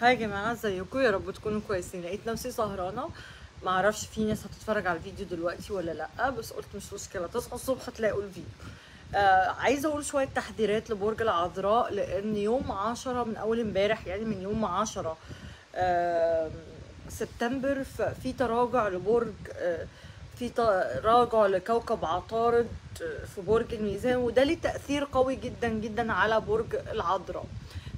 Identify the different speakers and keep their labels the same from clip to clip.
Speaker 1: هاي يا جماعه ازيكم يا رب تكونوا كويسين لقيت نفسي سهرانه ما اعرفش في ناس هتتفرج على الفيديو دلوقتي ولا لا بس قلت مش مشكله تصحوا الصبح تلاقوا الفيديو آه عايزه اقول شويه تحذيرات لبرج العذراء لان يوم 10 من اول امبارح يعني من يوم 10 آه سبتمبر في تراجع لبرج آه في تراجع لكوكب عطارد آه، في برج الميزان وده ليه تاثير قوي جدا جدا على برج العذراء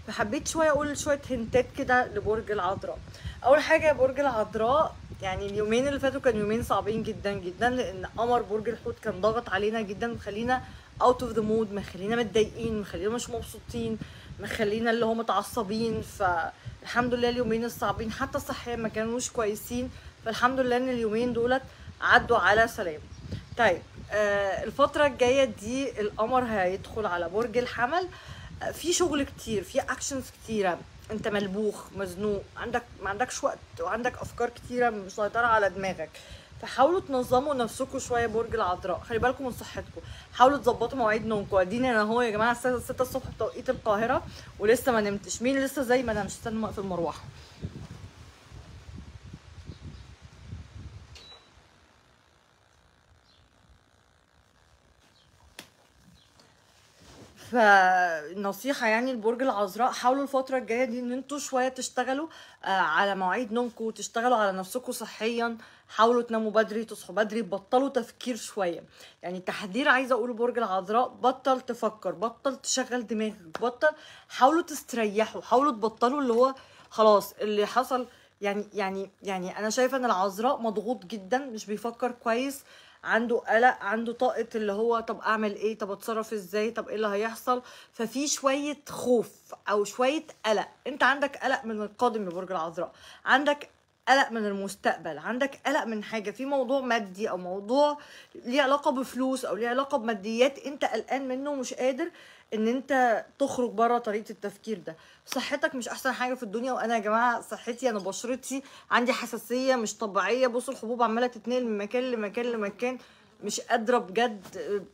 Speaker 1: فحبيت شويه اقول شويه هنتات كده لبرج العذراء اول حاجه برج العذراء يعني اليومين اللي فاتوا كانوا يومين صعبين جدا جدا لان قمر برج الحوت كان ضاغط علينا جدا مخلينا اوت اوف ذا مود مخلينا متضايقين مخلينا مش مبسوطين مخلينا اللي هو متعصبين فالحمد لله اليومين الصعبين حتى صحيا ما كانوش كويسين فالحمد لله ان اليومين دولت عدوا على سلام طيب آه الفترة الجاية دي القمر هيدخل على برج الحمل في شغل كتير في اكشنز كتيره انت ملبوخ مزنوق عندك ما عندكش وقت وعندك افكار كتيره مسيطره على دماغك فحاولوا تنظموا نفسكم شويه برج العذراء خلي بالكم من صحتكم حاولوا تظبطوا مواعيد نومكم اديني انا اهو يا جماعه الساعه 6 الصبح بتوقيت القاهره ولسه ما نمتش مين لسه زي ما انا مش استنى في المروحه فنصيحة يعني لبرج العذراء حاولوا الفترة الجاية دي ان انتوا شوية تشتغلوا آه، على مواعيد نومكم وتشتغلوا على نفسكم صحيا حاولوا تناموا بدري تصحوا بدري بطلوا تفكير شوية يعني تحذير عايزة اقوله برج العذراء بطل تفكر بطل تشغل دماغك بطل حاولوا تستريحوا حاولوا تبطلوا اللي هو خلاص اللي حصل يعني يعني يعني انا شايفه ان العذراء مضغوط جدا مش بيفكر كويس عنده قلق عنده طاقه اللي هو طب اعمل ايه طب اتصرف ازاي طب ايه اللي هيحصل ففي شويه خوف او شويه قلق انت عندك قلق من القادم لبرج العذراء عندك قلق من المستقبل عندك قلق من حاجه في موضوع مادي او موضوع ليه علاقه بفلوس او ليه علاقه بماديات انت قلقان منه ومش قادر ان انت تخرج بره طريقه التفكير ده صحتك مش احسن حاجه في الدنيا وانا يا جماعه صحتي انا بشرتي عندي حساسيه مش طبيعيه بصوا الحبوب عماله تتنقل من مكان لمكان لمكان مش قادره بجد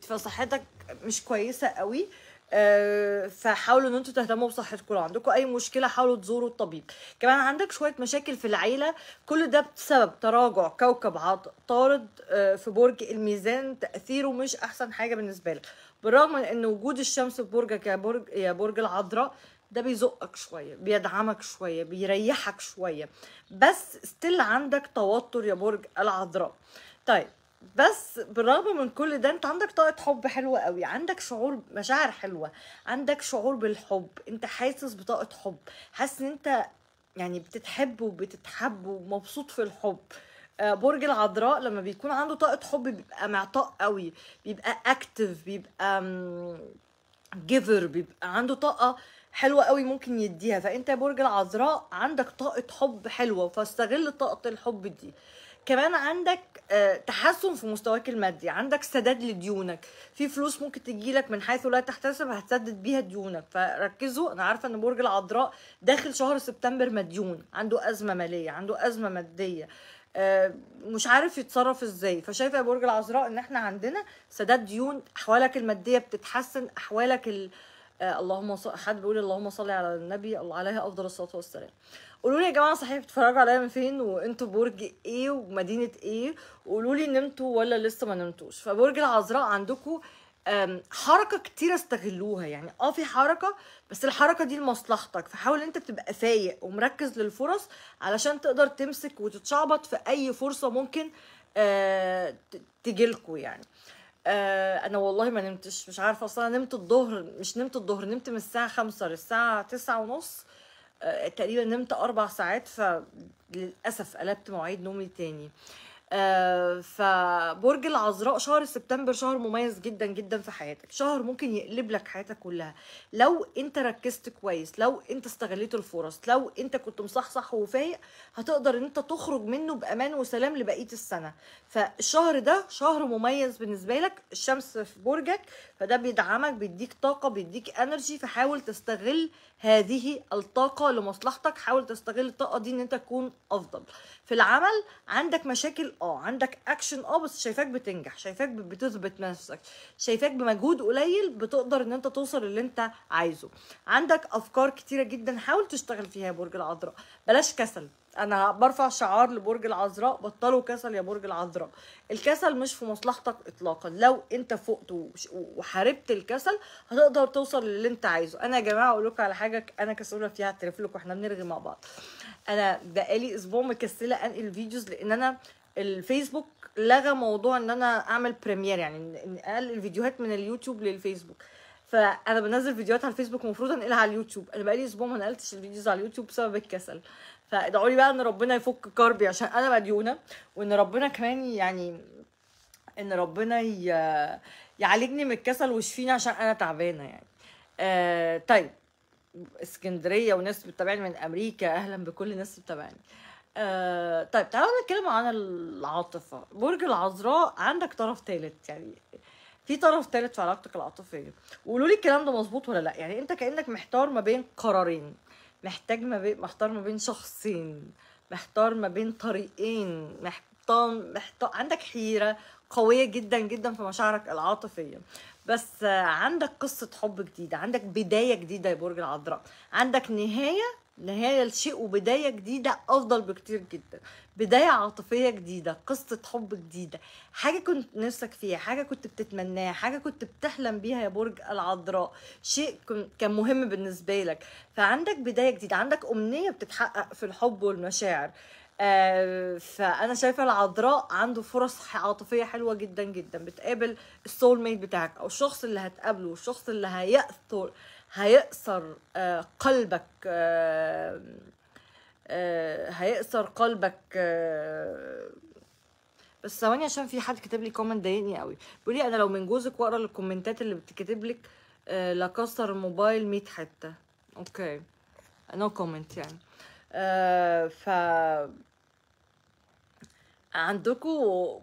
Speaker 1: فصحتك مش كويسه قوي آه، فحاولوا ان انتوا تهتموا بصحتكم لو عندكم اي مشكله حاولوا تزوروا الطبيب كمان عندك شويه مشاكل في العيله كل ده بسبب تراجع كوكب عطارد آه، في برج الميزان تاثيره مش احسن حاجه بالنسبه لك بالرغم من ان وجود الشمس في برجك يا برج يا برج العذراء ده بيزقك شويه بيدعمك شويه بيريحك شويه بس ستيل عندك توتر يا برج العذراء طيب بس بالرغم من كل ده انت عندك طاقه حب حلوه قوي عندك شعور مشاعر حلوه عندك شعور بالحب انت حاسس بطاقه حب حاسس ان انت يعني بتتحب وبتتحب ومبسوط في الحب آه، برج العذراء لما بيكون عنده طاقه حب بيبقى معطاء قوي بيبقى اكتف بيبقى جيفر بيبقى عنده طاقه حلوه قوي ممكن يديها فانت يا برج العذراء عندك طاقه حب حلوه فاستغل طاقه الحب دي كمان عندك آه، تحسن في مستواك المادي عندك سداد لديونك في فلوس ممكن تجيلك من حيث لا تحتسب هتسدد بيها ديونك فركزوا انا عارفه ان برج العذراء داخل شهر سبتمبر مديون عنده ازمه ماليه عنده ازمه ماديه آه، مش عارف يتصرف ازاي فشايفه يا برج العذراء ان احنا عندنا سداد ديون احوالك الماديه بتتحسن احوالك ال... آه، اللهم صل... حد بيقول اللهم صل على النبي الله عليه افضل الصلاه والسلام قولوا لي يا جماعه صحيح بتتفرجوا عليا من فين وانتوا برج ايه ومدينه ايه وقولوا لي نمتوا ولا لسه ما نمتوش فبرج العذراء عندكم حركه كتير استغلوها يعني اه في حركه بس الحركه دي لمصلحتك فحاول انت تبقى فايق ومركز للفرص علشان تقدر تمسك وتتشعبط في اي فرصه ممكن آه، تجيلكوا يعني آه، انا والله ما نمتش مش عارفه اصلا نمت الظهر مش نمت الظهر نمت من الساعه خمسة للساعه تسعة ونص آه، تقريبا نمت اربع ساعات فللاسف قلبت مواعيد نومي تاني آه آه، فبرج العذراء شهر سبتمبر شهر مميز جدا جدا في حياتك شهر ممكن يقلب لك حياتك كلها لو انت ركزت كويس لو انت استغليت الفرص لو انت كنت مصحصح وفايق هتقدر ان انت تخرج منه بامان وسلام لبقيه السنه فالشهر ده شهر مميز بالنسبه لك الشمس في برجك فده بيدعمك بيديك طاقه بيديك انرجي فحاول تستغل هذه الطاقه لمصلحتك حاول تستغل الطاقه دي ان انت تكون افضل في العمل عندك مشاكل اه عندك اكشن اه بس شايفاك بتنجح شايفاك بتثبت نفسك شايفاك بمجهود قليل بتقدر ان انت توصل اللي انت عايزه عندك افكار كتيره جدا حاول تشتغل فيها يا برج العذراء بلاش كسل انا برفع شعار لبرج العذراء بطلوا كسل يا برج العذراء الكسل مش في مصلحتك اطلاقا لو انت فقت وحاربت الكسل هتقدر توصل للي انت عايزه انا يا جماعه اقول لكم على حاجه انا كسوله فيها اعترف لكم واحنا بنرغي مع بعض انا بقالي اسبوع مكسله انقل فيديوز لان انا الفيسبوك لغى موضوع ان انا اعمل بريمير يعني اقل الفيديوهات من اليوتيوب للفيسبوك فانا بنزل فيديوهات على الفيسبوك المفروض انقلها على اليوتيوب انا بقالي اسبوع ما نقلتش الفيديوز على اليوتيوب بسبب الكسل فادعوا لي بقى ان ربنا يفك كربي عشان انا مديونه وان ربنا كمان يعني ان ربنا يعالجني من الكسل ويشفيني عشان انا تعبانه يعني آه طيب اسكندريه وناس بتتابعني من امريكا اهلا بكل الناس بتتابعني آه آه طيب تعالوا نتكلم عن العاطفة برج العذراء عندك طرف ثالث يعني في طرف ثالث في علاقتك العاطفية وقولوا لي الكلام ده مظبوط ولا لا يعني انت كأنك محتار ما بين قرارين محتاج ما بين محتار ما بين شخصين محتار ما بين طريقين محتار محتار عندك حيرة قوية جدا جدا في مشاعرك العاطفية بس عندك قصة حب جديدة عندك بداية جديدة يا برج العذراء عندك نهاية نهاية لشيء وبداية جديدة أفضل بكتير جدا بداية عاطفية جديدة قصة حب جديدة حاجة كنت نفسك فيها حاجة كنت بتتمناها حاجة كنت بتحلم بيها يا برج العذراء شيء كان مهم بالنسبة لك فعندك بداية جديدة عندك أمنية بتتحقق في الحب والمشاعر آه فانا شايفه العذراء عنده فرص عاطفيه حلوه جدا جدا بتقابل السول ميت بتاعك او الشخص اللي هتقابله الشخص اللي هيأثر هيقصر آه، قلبك آه، آه، هيقصر قلبك بس ثواني عشان في حد كتب لي كومنت ضايقني قوي بيقول لي انا لو من جوزك واقرا الكومنتات اللي بتكتب لك لكسر الموبايل 100 حته اوكي نو no كومنت يعني ف عندكم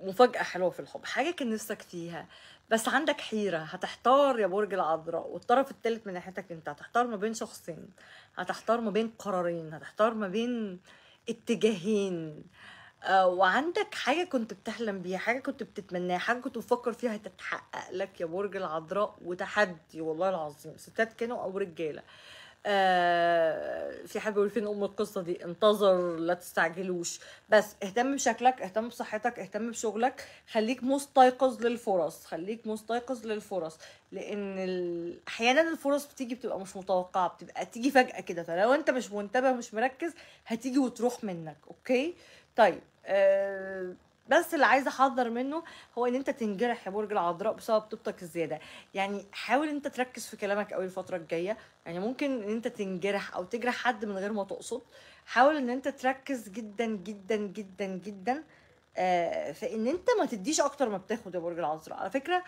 Speaker 1: مفاجأة حلوة في الحب حاجة كان نفسك فيها بس عندك حيرة هتحتار يا برج العذراء والطرف الثالث من ناحيتك انت هتحتار ما بين شخصين هتحتار ما بين قرارين هتحتار ما بين اتجاهين آه، وعندك حاجة كنت بتحلم بيها حاجة كنت بتتمناها حاجة كنت بتفكر فيها هتتحقق لك يا برج العذراء وتحدي والله العظيم ستات كانوا أو رجالة آه، في حد بيقول فين ام القصه دي انتظر لا تستعجلوش بس اهتم بشكلك اهتم بصحتك اهتم بشغلك خليك مستيقظ للفرص خليك مستيقظ للفرص لان ال... احيانا الفرص بتيجي بتبقى مش متوقعه بتبقى تيجي فجاه كده فلو انت مش منتبه ومش مركز هتيجي وتروح منك اوكي طيب آه بس اللي عايزه احذر منه هو ان انت تنجرح يا برج العذراء بسبب طبطك الزياده يعني حاول انت تركز في كلامك قوي الفتره الجايه يعني ممكن ان انت تنجرح او تجرح حد من غير ما تقصد حاول ان انت تركز جدا جدا جدا جدا آه في ان انت ما تديش اكتر ما بتاخد يا برج العذراء على فكره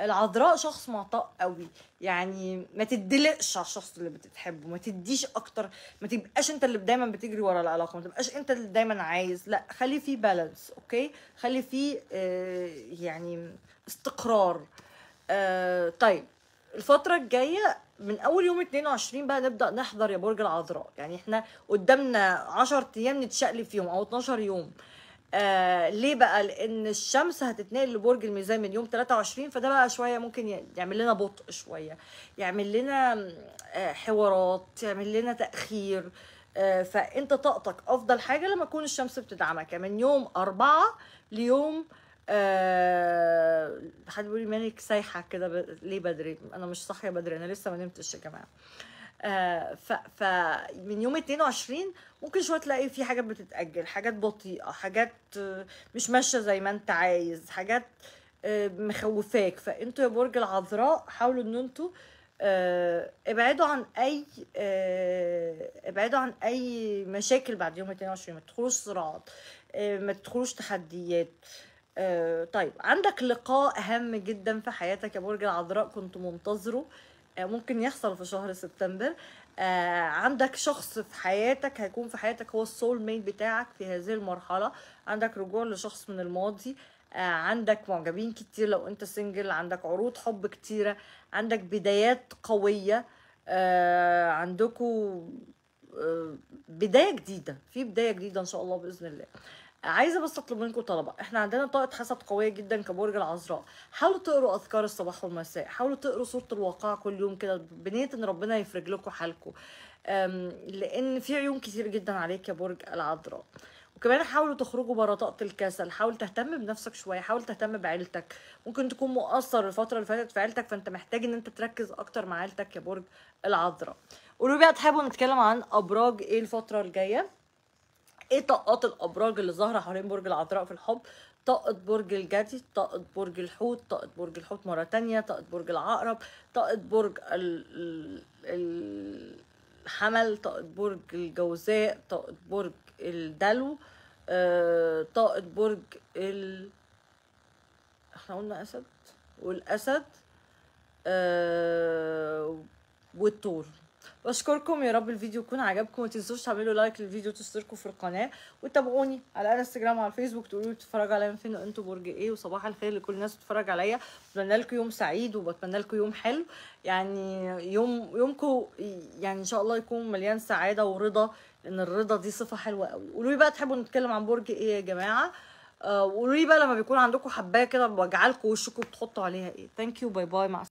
Speaker 1: العذراء شخص معطاء قوي يعني ما تدلقش على الشخص اللي بتحبه ما تديش اكتر ما تبقاش انت اللي دايما بتجري ورا العلاقه ما تبقاش انت اللي دايما عايز لا خلي فيه بالانس اوكي خلي فيه آه، يعني استقرار آه، طيب الفترة الجاية من أول يوم 22 بقى نبدأ نحضر يا برج العذراء يعني احنا قدامنا 10 أيام نتشقلب فيهم أو 12 يوم آه آه ليه بقى لان الشمس هتتنقل لبرج الميزان من يوم 23 فده بقى شويه ممكن يعمل لنا بطء شويه يعمل لنا آه حوارات يعمل لنا تاخير آه فانت طاقتك افضل حاجه لما تكون الشمس بتدعمك يعني من يوم أربعة ليوم آه حد بيقول لي مالك سايحه كده ب... ليه بدري انا مش صاحيه بدري انا لسه ما نمتش يا جماعه آه، فمن يوم 22 ممكن شويه تلاقي في حاجات بتتاجل حاجات بطيئه حاجات مش ماشيه زي ما انت عايز حاجات آه، مخوفاك فانتوا يا برج العذراء حاولوا ان انتوا آه، ابعدوا عن اي ابعدوا عن اي مشاكل بعد يوم 22 ما تدخلوش صراعات ما تدخلوش تحديات طيب عندك لقاء هام جدا في حياتك يا برج العذراء كنت منتظره آه، ممكن يحصل في شهر سبتمبر آه عندك شخص في حياتك هيكون في حياتك هو السول ميت بتاعك في هذه المرحلة عندك رجوع لشخص من الماضي آه عندك معجبين كتير لو انت سنجل عندك عروض حب كتيرة عندك بدايات قوية آه عندكم آه، بداية جديدة في بداية جديدة ان شاء الله بإذن الله عايزه بس اطلب منكم طلبه احنا عندنا طاقه حسد قويه جدا كبرج العذراء حاولوا تقروا اذكار الصباح والمساء حاولوا تقروا سوره الواقع كل يوم كده بنيه ان ربنا يفرج لكم حالكم لان في عيون كتير جدا عليك يا برج العذراء وكمان حاولوا تخرجوا بره طاقه الكسل حاول تهتم بنفسك شويه حاول تهتم بعيلتك ممكن تكون مقصر الفتره اللي فاتت في عيلتك فانت محتاج ان انت تركز اكتر مع عيلتك يا برج العذراء قولوا لي بقى تحبوا نتكلم عن ابراج ايه الفتره الجايه ايه طاقات الابراج اللي ظاهره حوالين برج العذراء في الحب طاقه برج الجدي طاقه برج الحوت طاقه برج الحوت مره تانية طاقه برج العقرب طاقه برج الحمل طاقه برج الجوزاء طاقه برج الدلو آه، طاقه برج ال احنا قلنا اسد والاسد آه، والثور بشكركم يا رب الفيديو يكون عجبكم ما تنسوش تعملوا لايك للفيديو وتشتركوا في القناه وتابعوني على انستجرام وعلى الفيسبوك تقولوا لي بتتفرجوا عليا من فين انتوا برج ايه وصباح الخير لكل الناس بتتفرج عليا بتمنى لكم يوم سعيد وبتمنى لكم يوم حلو يعني يوم يومكم يعني ان شاء الله يكون مليان سعاده ورضا ان الرضا دي صفه حلوه قوي قولوا لي بقى تحبوا نتكلم عن برج ايه يا جماعه آه، وقولوا لي بقى لما بيكون عندكم حبايه كده بوجعلكم وشكم بتحطوا عليها ايه ثانك يو باي باي مع